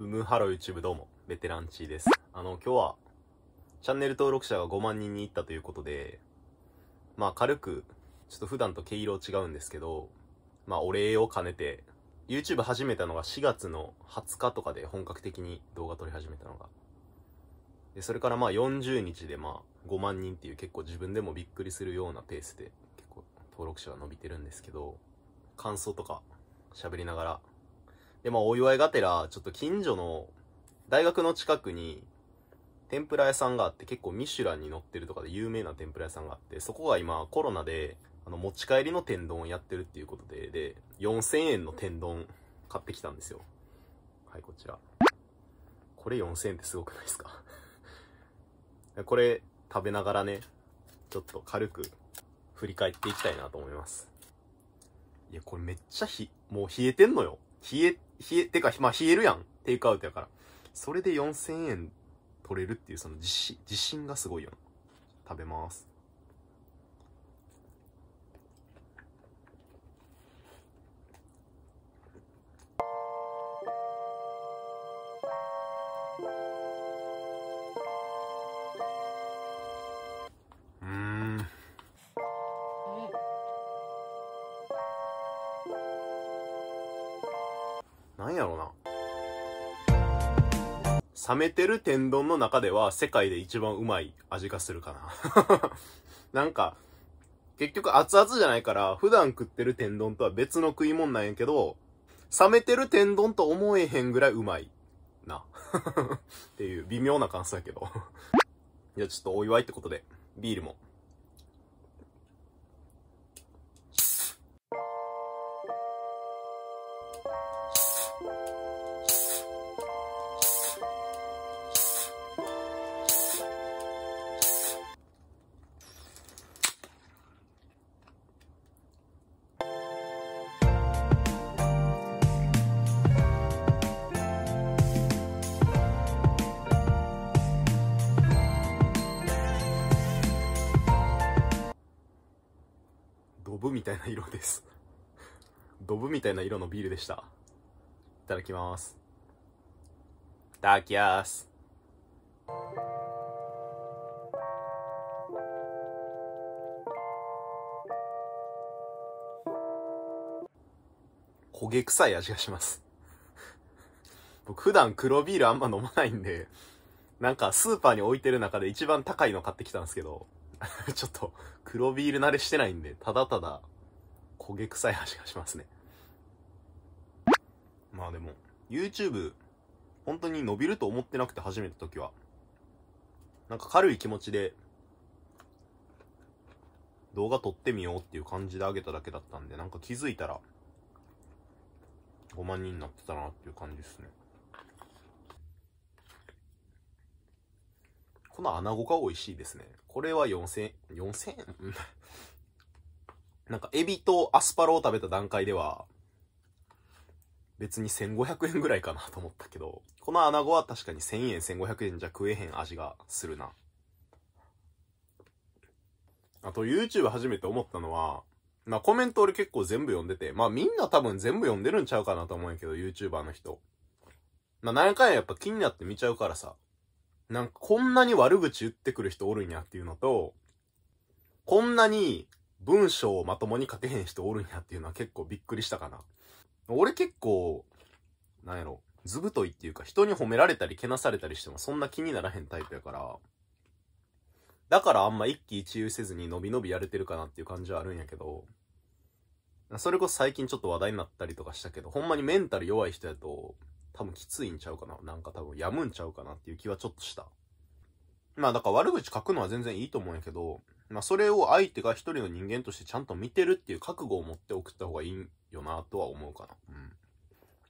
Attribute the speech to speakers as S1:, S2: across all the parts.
S1: うむハロ YouTube どうも、ベテランチーです。あの、今日は、チャンネル登録者が5万人にいったということで、まあ軽く、ちょっと普段と毛色違うんですけど、まあお礼を兼ねて、YouTube 始めたのが4月の20日とかで本格的に動画撮り始めたのが。で、それからまあ40日でまあ5万人っていう結構自分でもびっくりするようなペースで、結構登録者が伸びてるんですけど、感想とか喋りながらで、まあお祝いがてら、ちょっと近所の、大学の近くに、天ぷら屋さんがあって、結構ミシュランに乗ってるとかで有名な天ぷら屋さんがあって、そこが今コロナで、あの、持ち帰りの天丼をやってるっていうことで、で、4000円の天丼買ってきたんですよ。はい、こちら。これ4000円ってすごくないですか これ食べながらね、ちょっと軽く振り返っていきたいなと思います。いや、これめっちゃひ、もう冷えてんのよ。冷え冷え、てか、まあ冷えるやん。テイクアウトやから。それで4000円取れるっていうその自信、自信がすごいよ食べます。冷めてる天丼の中では世界で一番うまい味がするかな なんか、結局熱々じゃないから、普段食ってる天丼とは別の食い物なんやけど、冷めてる天丼と思えへんぐらいうまい。な。っていう微妙な感想やけど いや、ちょっとお祝いってことで、ビールも。みたいな色ですドブみたいな色のビールでした。いただきます。いただきます。焦げ臭い味がします僕普段黒ビールあんま飲まないんで、なんかスーパーに置いてる中で一番高いの買ってきたんですけど、ちょっと黒ビール慣れしてないんで、ただただ焦げ臭い味がしますね。まあでも、YouTube、本当に伸びると思ってなくて始めた時は、なんか軽い気持ちで、動画撮ってみようっていう感じで上げただけだったんで、なんか気づいたら、5万人になってたなっていう感じですね。この穴子が美味しいですね。これは4000、4000 なんか、エビとアスパラを食べた段階では、別に1500円ぐらいかなと思ったけど、この穴子は確かに1000円、1500円じゃ食えへん味がするな。あと YouTube 初めて思ったのは、まあコメント俺結構全部読んでて、まあみんな多分全部読んでるんちゃうかなと思うんやけど、YouTuber の人。まあ何回やっぱ気になって見ちゃうからさ。なんかこんなに悪口言ってくる人おるんやっていうのと、こんなに文章をまともに書けへん人おるんやっていうのは結構びっくりしたかな。俺結構、なんやろ、ずぶといっていうか人に褒められたりけなされたりしてもそんな気にならへんタイプやから、だからあんま一喜一憂せずにのびのびやれてるかなっていう感じはあるんやけど、それこそ最近ちょっと話題になったりとかしたけど、ほんまにメンタル弱い人やと、多分きついんちゃうかな。なんか多分やむんちゃうかなっていう気はちょっとした。まあだから悪口書くのは全然いいと思うんやけど、まあそれを相手が一人の人間としてちゃんと見てるっていう覚悟を持って送った方がいいよなとは思うかな。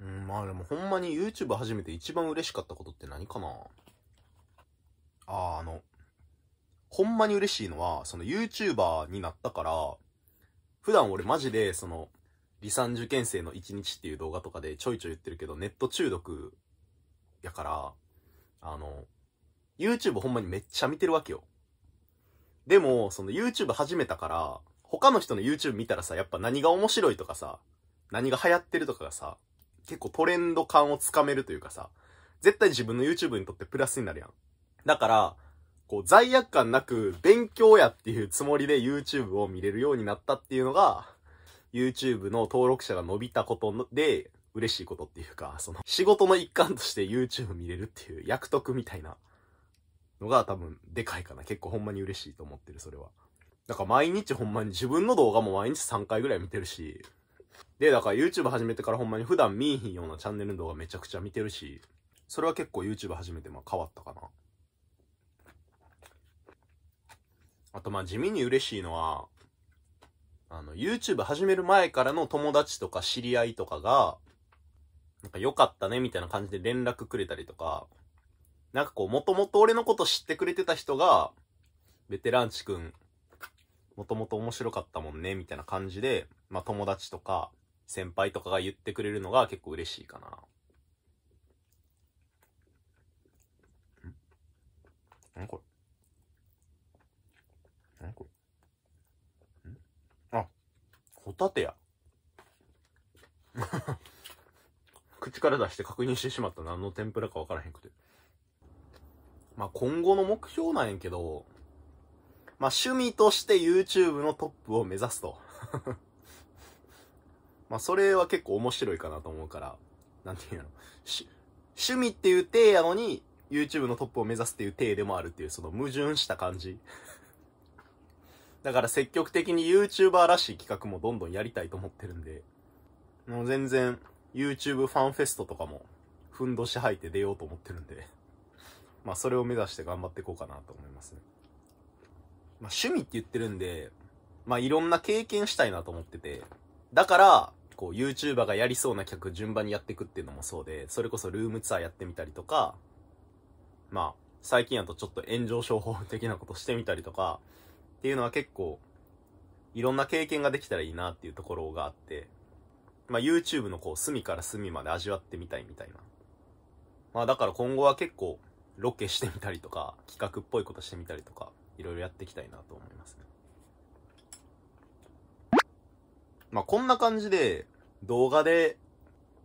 S1: うん。うん、まあでもほんまに YouTube 始めて一番嬉しかったことって何かなああ、あの、ほんまに嬉しいのは、その YouTuber になったから、普段俺マジで、その、離散受験生の一日っていう動画とかでちょいちょい言ってるけど、ネット中毒やから、あの、YouTube ほんまにめっちゃ見てるわけよ。でも、その YouTube 始めたから、他の人の YouTube 見たらさ、やっぱ何が面白いとかさ、何が流行ってるとかがさ、結構トレンド感をつかめるというかさ、絶対自分の YouTube にとってプラスになるやん。だから、こう罪悪感なく勉強やっていうつもりで YouTube を見れるようになったっていうのが、YouTube の登録者が伸びたことで、嬉しいことっていうか、その、仕事の一環として YouTube 見れるっていう、役得みたいなのが多分、でかいかな。結構ほんまに嬉しいと思ってる、それは。だから毎日ほんまに自分の動画も毎日3回ぐらい見てるし、で、だから YouTube 始めてからほんまに普段見いひんようなチャンネルの動画めちゃくちゃ見てるし、それは結構 YouTube 始めてまあ変わったかな。あとまあ地味に嬉しいのは、あの、YouTube 始める前からの友達とか知り合いとかが、なんか良かったねみたいな感じで連絡くれたりとか、なんかこう、もともと俺のこと知ってくれてた人が、ベテランチくん、もともと面白かったもんね、みたいな感じで、まあ友達とか、先輩とかが言ってくれるのが結構嬉しいかな。ん何これ何これホタテや。口から出して確認してしまった何の天ぷらかわからへんくて。まあ、今後の目標なんやけど、まあ、趣味として YouTube のトップを目指すと。まあ、それは結構面白いかなと思うから、なんていうの、趣味っていう体やのに、YouTube のトップを目指すっていう体でもあるっていう、その矛盾した感じ。だから積極的に YouTuber らしい企画もどんどんやりたいと思ってるんで、もう全然 YouTube ファンフェストとかも、ふんどし吐いて出ようと思ってるんで、まあそれを目指して頑張っていこうかなと思いますね。まあ趣味って言ってるんで、まあいろんな経験したいなと思ってて、だから、こう YouTuber がやりそうな企画順番にやっていくっていうのもそうで、それこそルームツアーやってみたりとか、まあ最近やとちょっと炎上商法的なことしてみたりとか、っていうのは結構、いろんな経験ができたらいいなっていうところがあって、まあ YouTube のこう隅から隅まで味わってみたいみたいな。まあだから今後は結構ロケしてみたりとか、企画っぽいことしてみたりとか、いろいろやっていきたいなと思いますね。まあこんな感じで動画で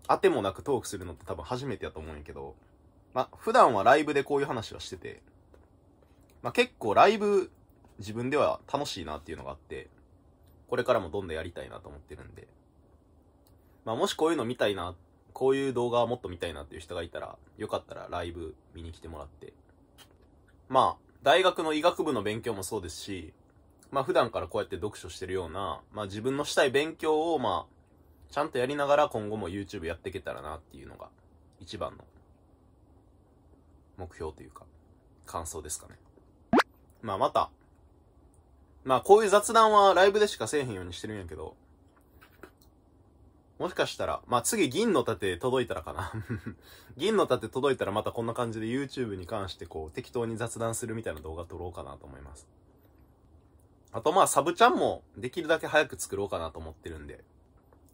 S1: 当てもなくトークするのって多分初めてやと思うんやけど、まあ普段はライブでこういう話はしてて、まあ結構ライブ自分では楽しいなっていうのがあって、これからもどんどんやりたいなと思ってるんで、まあ、もしこういうの見たいな、こういう動画をもっと見たいなっていう人がいたら、よかったらライブ見に来てもらって、まあ、大学の医学部の勉強もそうですし、まあ普段からこうやって読書してるような、まあ自分のしたい勉強をまあ、ちゃんとやりながら今後も YouTube やっていけたらなっていうのが、一番の目標というか、感想ですかね。まあまた、まあこういう雑談はライブでしかせえへんようにしてるんやけど、もしかしたら、まあ次銀の盾届いたらかな 銀の盾届いたらまたこんな感じで YouTube に関してこう適当に雑談するみたいな動画撮ろうかなと思います。あとまあサブチャンもできるだけ早く作ろうかなと思ってるんで、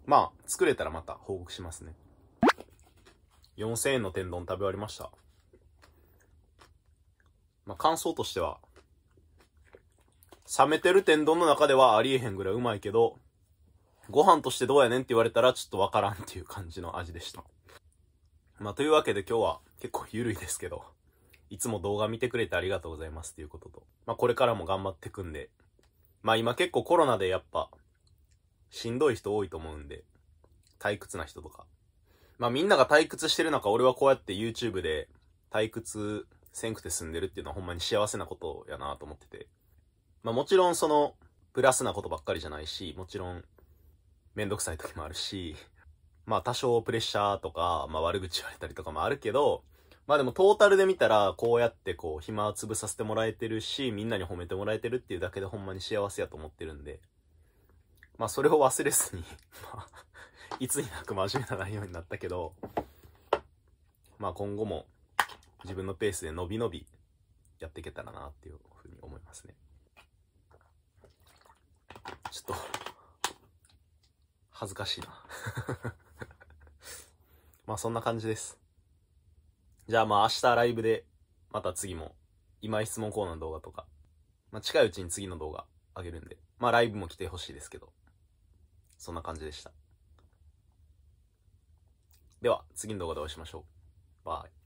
S1: まあ作れたらまた報告しますね。4000円の天丼食べ終わりました。まあ感想としては、冷めてる天丼の中ではありえへんぐらいうまいけど、ご飯としてどうやねんって言われたらちょっとわからんっていう感じの味でした。まあ、というわけで今日は結構緩いですけど、いつも動画見てくれてありがとうございますということと、まあ、これからも頑張ってくんで、まあ、今結構コロナでやっぱ、しんどい人多いと思うんで、退屈な人とか。まあ、みんなが退屈してる中、俺はこうやって YouTube で退屈せんくて済んでるっていうのはほんまに幸せなことやなと思ってて、まあもちろんその、プラスなことばっかりじゃないし、もちろん、めんどくさい時もあるし、まあ多少プレッシャーとか、まあ悪口言われたりとかもあるけど、まあでもトータルで見たら、こうやってこう、暇を潰させてもらえてるし、みんなに褒めてもらえてるっていうだけでほんまに幸せやと思ってるんで、まあそれを忘れずに まあ、いつになく真面目な内容になったけど、まあ今後も自分のペースで伸び伸びやっていけたらなっていうふうに思いますね。ょっと、恥ずかしいな まあそんな感じです。じゃあまあ明日ライブで、また次も、今井質問コーナーの動画とか、まあ近いうちに次の動画あげるんで、まあライブも来てほしいですけど、そんな感じでした。では、次の動画でお会いしましょう。バイ。